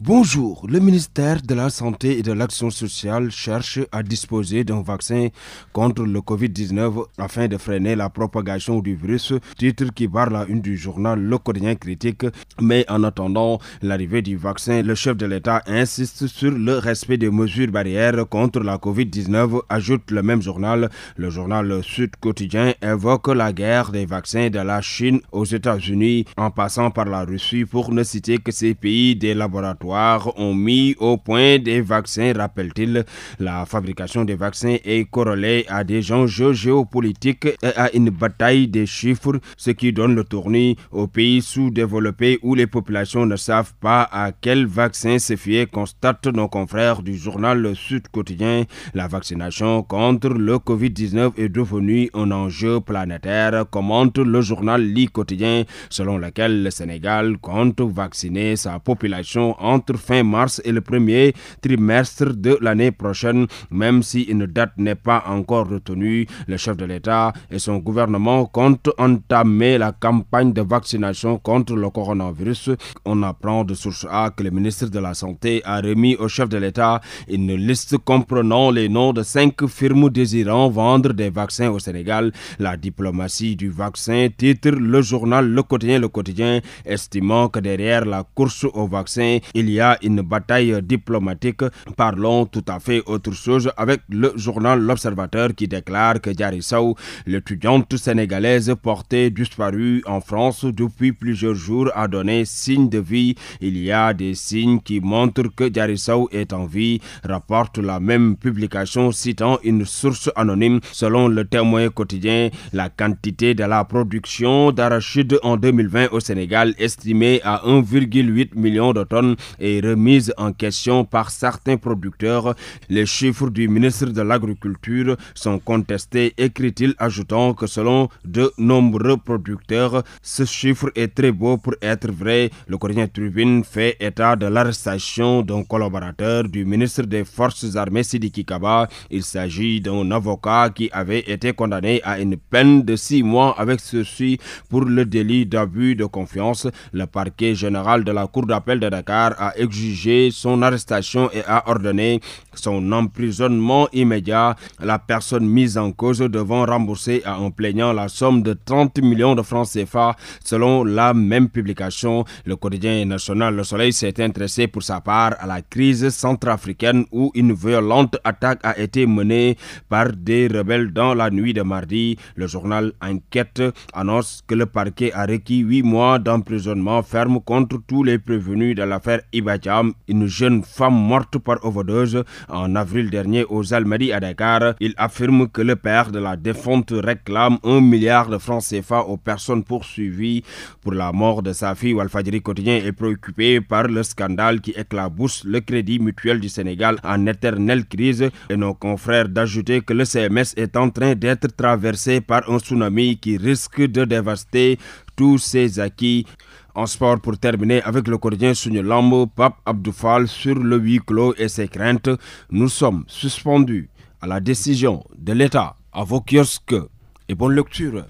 Bonjour, le ministère de la Santé et de l'Action sociale cherche à disposer d'un vaccin contre le Covid-19 afin de freiner la propagation du virus, titre qui barre la une du journal Le Quotidien Critique. Mais en attendant l'arrivée du vaccin, le chef de l'État insiste sur le respect des mesures barrières contre la Covid-19, ajoute le même journal. Le journal Sud Quotidien évoque la guerre des vaccins de la Chine aux États-Unis en passant par la Russie pour ne citer que ces pays des laboratoires ont mis au point des vaccins, rappelle-t-il. La fabrication des vaccins est corrélée à des enjeux géopolitiques et à une bataille des chiffres, ce qui donne le tournis aux pays sous-développés où les populations ne savent pas à quel vaccin se fier, constate nos confrères du journal Le Sud Quotidien. La vaccination contre le Covid-19 est devenue un enjeu planétaire, commente le journal Li Quotidien, selon lequel le Sénégal compte vacciner sa population en entre fin mars et le premier trimestre de l'année prochaine, même si une date n'est pas encore retenue. Le chef de l'État et son gouvernement comptent entamer la campagne de vaccination contre le coronavirus. On apprend de source A que le ministre de la Santé a remis au chef de l'État une liste comprenant les noms de cinq firmes désirant vendre des vaccins au Sénégal. La diplomatie du vaccin titre le journal Le Quotidien Le Quotidien, estimant que derrière la course au vaccin, il il y a une bataille diplomatique. Parlons tout à fait autre chose avec le journal L'Observateur qui déclare que Diarissou, l'étudiante sénégalaise portée disparue en France depuis plusieurs jours, a donné signe de vie. Il y a des signes qui montrent que Diarissou est en vie, rapporte la même publication citant une source anonyme. Selon le témoin quotidien, la quantité de la production d'arachides en 2020 au Sénégal estimée à 1,8 million de tonnes est remise en question par certains producteurs. Les chiffres du ministre de l'Agriculture sont contestés, écrit-il, ajoutant que selon de nombreux producteurs, ce chiffre est très beau pour être vrai. Le quotidien Trubin fait état de l'arrestation d'un collaborateur du ministre des Forces armées Sidiki Kaba. Il s'agit d'un avocat qui avait été condamné à une peine de six mois avec sursis pour le délit d'abus de confiance. Le parquet général de la Cour d'appel de Dakar a exigé son arrestation et a ordonné son emprisonnement immédiat. La personne mise en cause devant rembourser en plaignant la somme de 30 millions de francs CFA selon la même publication. Le quotidien national Le Soleil s'est intéressé pour sa part à la crise centrafricaine où une violente attaque a été menée par des rebelles dans la nuit de mardi. Le journal Enquête annonce que le parquet a requis huit mois d'emprisonnement ferme contre tous les prévenus de l'affaire Ibadjam, une jeune femme morte par overdose en avril dernier aux Almadies à Dakar. Il affirme que le père de la défunte réclame un milliard de francs CFA aux personnes poursuivies pour la mort de sa fille. Walfadjiri Quotidien est préoccupé par le scandale qui éclabousse le crédit mutuel du Sénégal en éternelle crise et nos confrères d'ajouter que le CMS est en train d'être traversé par un tsunami qui risque de dévaster tous ces acquis. En sport, pour terminer avec le quotidien Sunyo Lambo, Pape Abdoufal sur le huis clos et ses craintes, nous sommes suspendus à la décision de l'État à vos Et bonne lecture.